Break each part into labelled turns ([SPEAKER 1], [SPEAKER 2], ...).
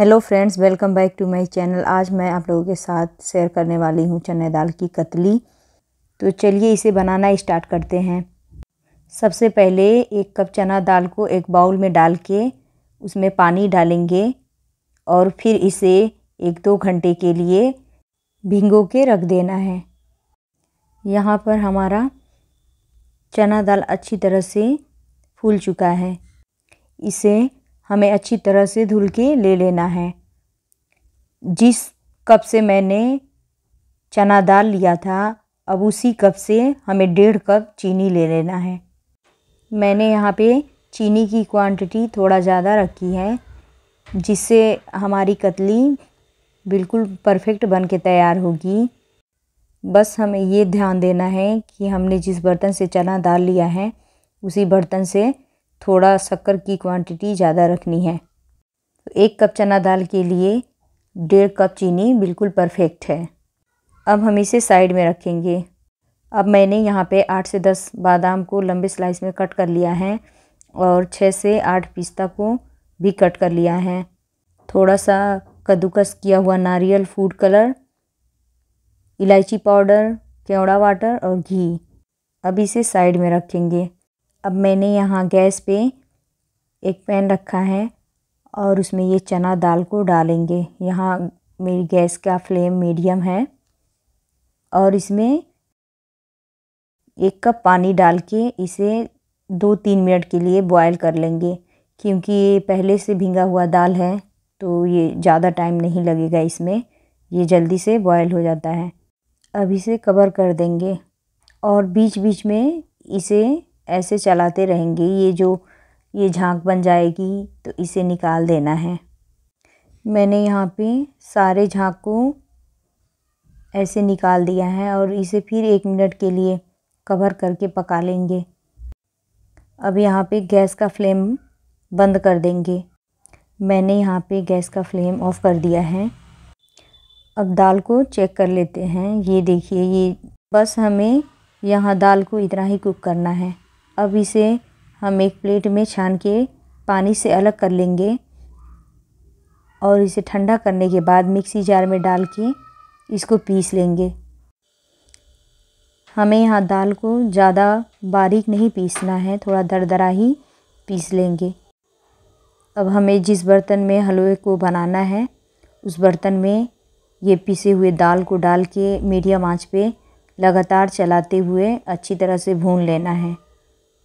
[SPEAKER 1] hello friends welcome back to my channel आज मैं आप लोगों के साथ शेयर करने वाली हूँ चने दाल की कतली तो चलिए इसे बनाना स्टार्ट करते हैं सबसे पहले एक कप चना दाल को एक बाउल में डाल के उसमें पानी डालेंगे और फिर इसे एक दो घंटे के लिए भिंगो के रख देना है यहाँ पर हमारा चना दाल अच्छी तरह से फूल चुका है इसे हमें अच्छी तरह से धुल के ले लेना है जिस कप से मैंने चना दाल लिया था अब उसी कप से हमें डेढ़ कप चीनी ले लेना है मैंने यहाँ पे चीनी की क्वांटिटी थोड़ा ज़्यादा रखी है जिससे हमारी कतली बिल्कुल परफेक्ट बन के तैयार होगी बस हमें ये ध्यान देना है कि हमने जिस बर्तन से चना दाल लिया है उसी बर्तन से थोड़ा शक्कर की क्वांटिटी ज़्यादा रखनी है तो एक कप चना दाल के लिए डेढ़ कप चीनी बिल्कुल परफेक्ट है अब हम इसे साइड में रखेंगे अब मैंने यहाँ पे आठ से दस बादाम को लंबे स्लाइस में कट कर लिया है और छः से आठ पिस्ता को भी कट कर लिया है थोड़ा सा कद्दूकस किया हुआ नारियल फूड कलर इलायची पाउडर केवड़ा वाटर और घी अब इसे साइड में रखेंगे अब मैंने यहाँ गैस पे एक पैन रखा है और उसमें ये चना दाल को डालेंगे यहाँ मेरी गैस का फ्लेम मीडियम है और इसमें एक कप पानी डाल के इसे दो तीन मिनट के लिए बॉयल कर लेंगे क्योंकि ये पहले से भींगा हुआ दाल है तो ये ज़्यादा टाइम नहीं लगेगा इसमें ये जल्दी से बॉयल हो जाता है अब इसे कवर कर देंगे और बीच बीच में इसे ऐसे चलाते रहेंगे ये जो ये झांक बन जाएगी तो इसे निकाल देना है मैंने यहाँ पे सारे झांक को ऐसे निकाल दिया है और इसे फिर एक मिनट के लिए कवर करके पका लेंगे अब यहाँ पे गैस का फ्लेम बंद कर देंगे मैंने यहाँ पे गैस का फ्लेम ऑफ़ कर दिया है अब दाल को चेक कर लेते हैं ये देखिए ये बस हमें यहाँ दाल को इतना ही कुक करना है अब इसे हम एक प्लेट में छान के पानी से अलग कर लेंगे और इसे ठंडा करने के बाद मिक्सी जार में डाल के इसको पीस लेंगे हमें यहाँ दाल को ज़्यादा बारीक नहीं पीसना है थोड़ा दरदरा ही पीस लेंगे अब हमें जिस बर्तन में हलवे को बनाना है उस बर्तन में ये पीसे हुए दाल को डाल के मीडियम आंच पे लगातार चलाते हुए अच्छी तरह से भून लेना है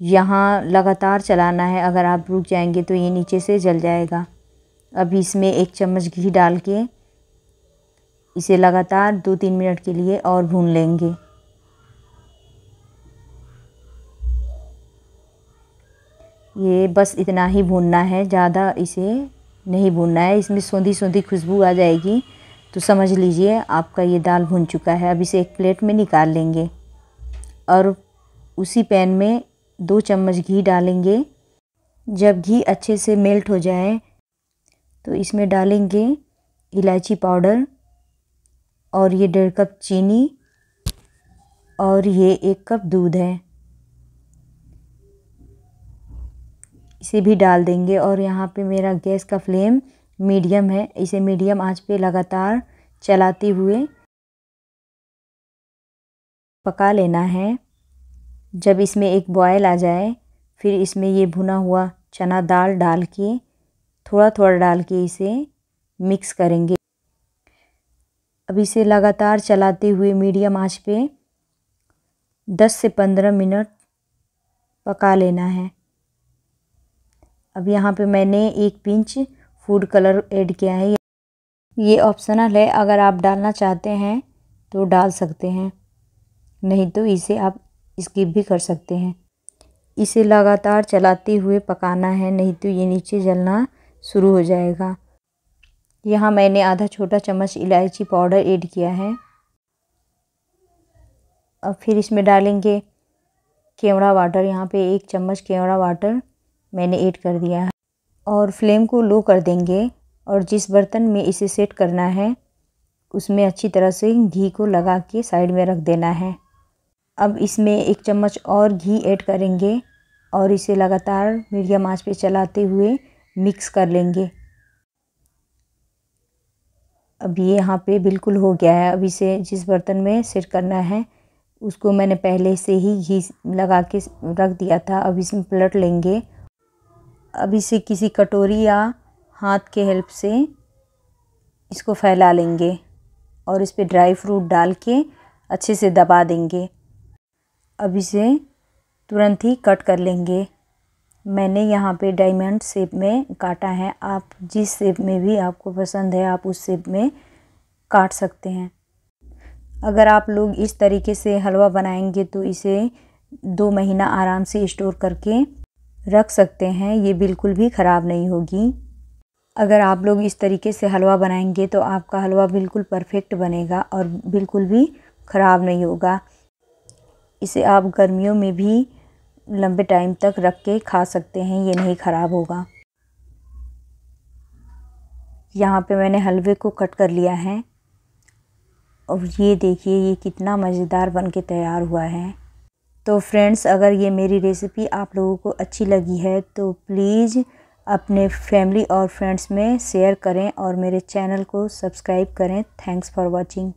[SPEAKER 1] यहाँ लगातार चलाना है अगर आप रुक जाएंगे तो ये नीचे से जल जाएगा अब इसमें एक चम्मच घी डाल के इसे लगातार दो तीन मिनट के लिए और भून लेंगे ये बस इतना ही भूनना है ज़्यादा इसे नहीं भूनना है इसमें सौंधी सौंधी खुशबू आ जाएगी तो समझ लीजिए आपका ये दाल भून चुका है अब इसे एक प्लेट में निकाल लेंगे और उसी पैन में दो चम्मच घी डालेंगे जब घी अच्छे से मेल्ट हो जाए तो इसमें डालेंगे इलायची पाउडर और ये डेढ़ कप चीनी और ये एक कप दूध है इसे भी डाल देंगे और यहाँ पे मेरा गैस का फ्लेम मीडियम है इसे मीडियम आंच पे लगातार चलाते हुए पका लेना है जब इसमें एक बॉयल आ जाए फिर इसमें ये भुना हुआ चना दाल डाल के थोड़ा थोड़ा डाल के इसे मिक्स करेंगे अब इसे लगातार चलाते हुए मीडियम आंच पे 10 से 15 मिनट पका लेना है अब यहाँ पे मैंने एक पिंच फूड कलर ऐड किया है ये ऑप्शनल है अगर आप डालना चाहते हैं तो डाल सकते हैं नहीं तो इसे आप स्किप भी कर सकते हैं इसे लगातार चलाते हुए पकाना है नहीं तो ये नीचे जलना शुरू हो जाएगा यहाँ मैंने आधा छोटा चम्मच इलायची पाउडर ऐड किया है और फिर इसमें डालेंगे केवड़ा वाटर यहाँ पे एक चम्मच केवड़ा वाटर मैंने ऐड कर दिया है और फ्लेम को लो कर देंगे और जिस बर्तन में इसे सेट करना है उसमें अच्छी तरह से घी को लगा के साइड में रख देना है अब इसमें एक चम्मच और घी ऐड करेंगे और इसे लगातार मीडियम आंच पे चलाते हुए मिक्स कर लेंगे अब ये यहाँ पे बिल्कुल हो गया है अब इसे जिस बर्तन में सेट करना है उसको मैंने पहले से ही घी लगा के रख दिया था अब इसमें पलट लेंगे अब इसे किसी कटोरी या हाथ के हेल्प से इसको फैला लेंगे और इस पर ड्राई फ्रूट डाल के अच्छे से दबा देंगे अब इसे तुरंत ही कट कर लेंगे मैंने यहाँ पे डायमंड शेप में काटा है आप जिस शेप में भी आपको पसंद है आप उस शेप में काट सकते हैं अगर आप लोग इस तरीके से हलवा बनाएंगे तो इसे दो महीना आराम से स्टोर करके रख सकते हैं ये बिल्कुल भी ख़राब नहीं होगी अगर आप लोग इस तरीके से हलवा बनाएंगे तो आपका हलवा बिल्कुल परफेक्ट बनेगा और बिल्कुल भी ख़राब नहीं होगा इसे आप गर्मियों में भी लंबे टाइम तक रख के खा सकते हैं ये नहीं ख़राब होगा यहाँ पे मैंने हलवे को कट कर लिया है और ये देखिए ये कितना मज़ेदार बन के तैयार हुआ है तो फ्रेंड्स अगर ये मेरी रेसिपी आप लोगों को अच्छी लगी है तो प्लीज़ अपने फैमिली और फ्रेंड्स में शेयर करें और मेरे चैनल को सब्सक्राइब करें थैंक्स फॉर वॉचिंग